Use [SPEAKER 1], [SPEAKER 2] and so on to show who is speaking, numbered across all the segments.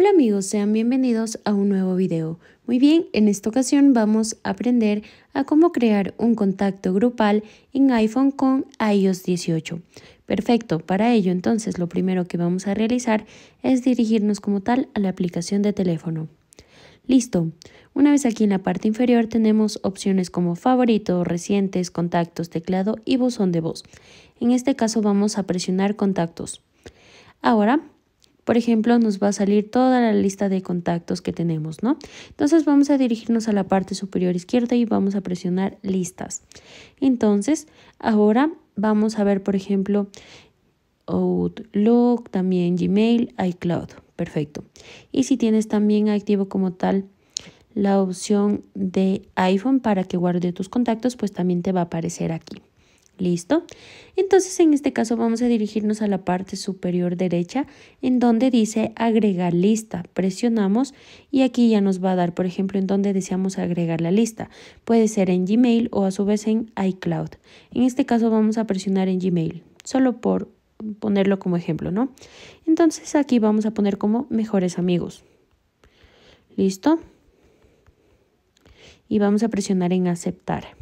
[SPEAKER 1] Hola amigos, sean bienvenidos a un nuevo video. Muy bien, en esta ocasión vamos a aprender a cómo crear un contacto grupal en iPhone con iOS 18. Perfecto, para ello entonces lo primero que vamos a realizar es dirigirnos como tal a la aplicación de teléfono. Listo. Una vez aquí en la parte inferior tenemos opciones como favoritos, recientes, contactos, teclado y buzón de voz. En este caso vamos a presionar contactos. Ahora por ejemplo, nos va a salir toda la lista de contactos que tenemos, ¿no? Entonces vamos a dirigirnos a la parte superior izquierda y vamos a presionar listas. Entonces, ahora vamos a ver, por ejemplo, Outlook, también Gmail, iCloud. Perfecto. Y si tienes también activo como tal la opción de iPhone para que guarde tus contactos, pues también te va a aparecer aquí. ¿Listo? Entonces en este caso vamos a dirigirnos a la parte superior derecha en donde dice agregar lista. Presionamos y aquí ya nos va a dar, por ejemplo, en donde deseamos agregar la lista. Puede ser en Gmail o a su vez en iCloud. En este caso vamos a presionar en Gmail, solo por ponerlo como ejemplo, ¿no? Entonces aquí vamos a poner como mejores amigos. ¿Listo? Y vamos a presionar en aceptar.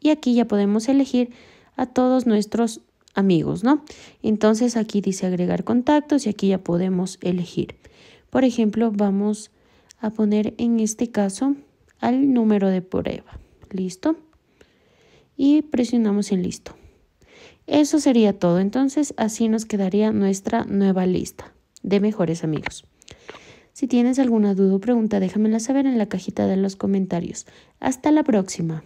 [SPEAKER 1] Y aquí ya podemos elegir a todos nuestros amigos, ¿no? Entonces aquí dice agregar contactos y aquí ya podemos elegir. Por ejemplo, vamos a poner en este caso al número de prueba. ¿Listo? Y presionamos en listo. Eso sería todo. Entonces así nos quedaría nuestra nueva lista de mejores amigos. Si tienes alguna duda o pregunta, déjamela saber en la cajita de los comentarios. Hasta la próxima.